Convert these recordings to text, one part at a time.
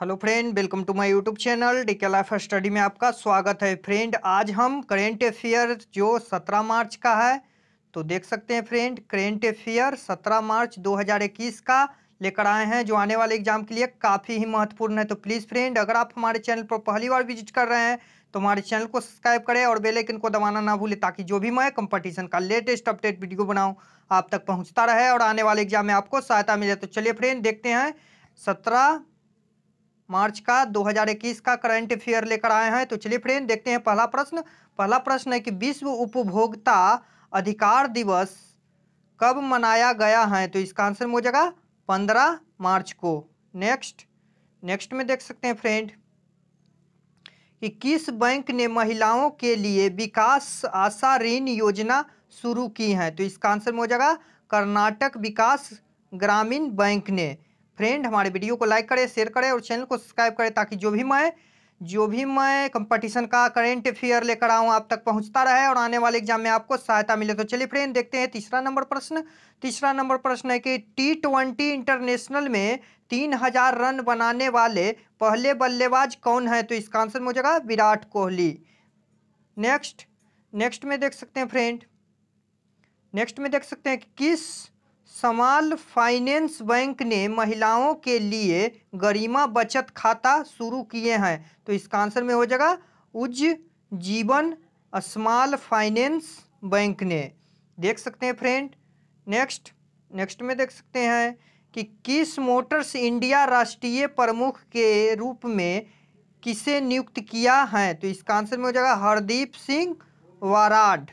hello friend welcome to my YouTube channel के life study में आपका स्वागत है फ्रेंड आज हम करेंट अफेयर जो 17 मार्च का है तो देख सकते हैं फ्रेंड करेंट अफेयर 17 मार्च 2021 का लेकर आए हैं जो आने वाले एग्जाम के लिए काफ़ी ही महत्वपूर्ण है तो प्लीज़ फ्रेंड अगर आप हमारे चैनल पर पहली बार विजिट कर रहे हैं तो हमारे चैनल को सब्सक्राइब करें और बेलाइकन को दबाना ना भूलें ताकि जो भी मैं कंपटीशन का लेटेस्ट अपडेट वीडियो बनाऊँ आप तक पहुँचता रहे और आने वाले एग्जाम में आपको सहायता मिले तो चलिए फ्रेंड देखते हैं सत्रह मार्च का 2021 का करंट अफेयर लेकर आए हैं तो चलिए फ्रेंड देखते हैं पहला प्रश्न पहला प्रश्न है कि विश्व उपभोक्ता अधिकार दिवस कब मनाया गया है तो इसका आंसर हो जाएगा पंद्रह मार्च को नेक्स्ट नेक्स्ट में देख सकते हैं फ्रेंड कि किस बैंक ने महिलाओं के लिए विकास आशा ऋण योजना शुरू की है तो इसका आंसर हो जाएगा कर्नाटक विकास ग्रामीण बैंक ने फ्रेंड हमारे वीडियो को लाइक करें शेयर करें और चैनल को सब्सक्राइब करें ताकि जो भी मैं जो भी मैं कंपटीशन का करेंट अफेयर लेकर आऊँ आप तक पहुँचता रहे और आने वाले एग्जाम में आपको सहायता मिले तो चलिए फ्रेंड देखते हैं तीसरा नंबर प्रश्न तीसरा नंबर प्रश्न है कि टी ट्वेंटी इंटरनेशनल में तीन हजार रन बनाने वाले पहले बल्लेबाज कौन है तो इसका आंसर हो जाएगा विराट कोहली नेक्स्ट नेक्स्ट में देख सकते हैं फ्रेंड नेक्स्ट में देख सकते हैं कि किस समाल फाइनेंस बैंक ने महिलाओं के लिए गरिमा बचत खाता शुरू किए हैं तो इसका आंसर में हो जाएगा उज जीवन स्मॉल फाइनेंस बैंक ने देख सकते हैं फ्रेंड नेक्स्ट नेक्स्ट में देख सकते हैं कि किस मोटर्स इंडिया राष्ट्रीय प्रमुख के रूप में किसे नियुक्त किया है तो इसका आंसर में हो जाएगा हरदीप सिंह वाराड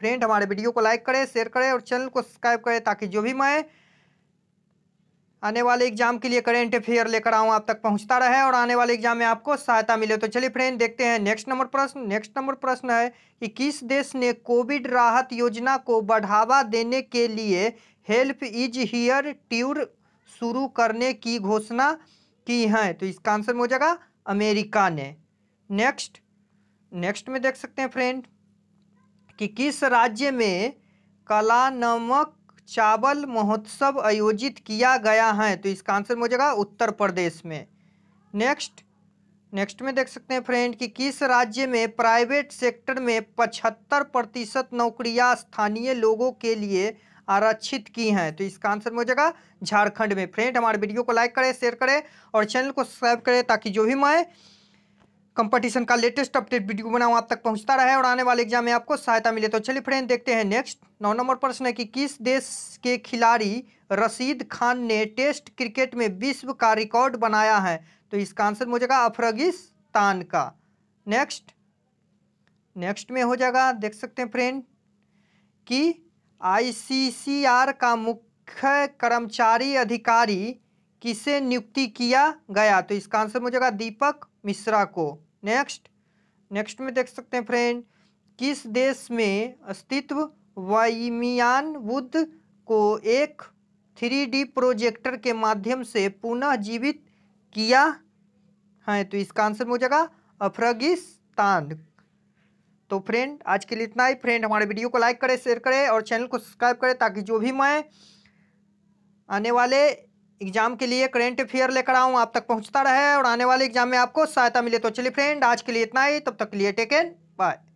फ्रेंड हमारे वीडियो को लाइक करें शेयर करें और चैनल को सब्सक्राइब करें ताकि जो भी मैं आने वाले एग्जाम के लिए करेंट अफेयर लेकर आऊँ आप तक पहुँचता रहे और आने वाले एग्जाम में आपको सहायता मिले तो चलिए फ्रेंड देखते हैं नेक्स्ट नंबर प्रश्न नेक्स्ट नंबर प्रश्न है कि किस देश ने कोविड राहत योजना को बढ़ावा देने के लिए हेल्प इज हियर ट्यूर शुरू करने की घोषणा की है तो इसका आंसर हो जाएगा अमेरिका ने नेक्स्ट नेक्स्ट में देख सकते हैं फ्रेंड कि किस राज्य में कला नमक चावल महोत्सव आयोजित किया गया है तो इसका आंसर हो जाएगा उत्तर प्रदेश में नेक्स्ट नेक्स्ट में देख सकते हैं फ्रेंड कि किस राज्य में प्राइवेट सेक्टर में पचहत्तर प्रतिशत नौकरियाँ स्थानीय लोगों के लिए आरक्षित की हैं तो इसका आंसर हो जाएगा झारखंड में फ्रेंड हमारे वीडियो को लाइक करें शेयर करें और चैनल को सब्सक्राइब करें ताकि जो भी मैं कंपटीशन का लेटेस्ट अपडेट वीडियो बनाऊँ आप तक पहुँचता रहे और आने वाले एग्जाम में आपको सहायता मिले तो चलिए फ्रेंड देखते हैं नेक्स्ट नौ नंबर प्रश्न है कि किस देश के खिलाड़ी रशीद खान ने टेस्ट क्रिकेट में विश्व का रिकॉर्ड बनाया है तो इसका आंसर हो जाएगा अफरगिस्तान का नेक्स्ट नेक्स्ट में हो जाएगा देख सकते हैं फ्रेंड कि आई का मुख्य कर्मचारी अधिकारी किसे नियुक्ति किया गया तो इसका आंसर हो जाएगा दीपक मिश्रा को नेक्स्ट नेक्स्ट में देख सकते हैं फ्रेंड किस देश में अस्तित्व वाइमियान बुद्ध को एक थ्री डी प्रोजेक्टर के माध्यम से पुनः जीवित किया है हाँ, तो इसका आंसर हो जाएगा अफ्रगिस्तान तो फ्रेंड आज के लिए इतना ही फ्रेंड हमारे वीडियो को लाइक करें शेयर करें और चैनल को सब्सक्राइब करें ताकि जो भी मैं आने वाले एग्जाम के लिए करेंट अफेयर लेकर आऊँ आप तक पहुँचता रहे और आने वाले एग्जाम में आपको सहायता मिले तो चलिए फ्रेंड आज के लिए इतना ही तब तक के लिए टेकन बाय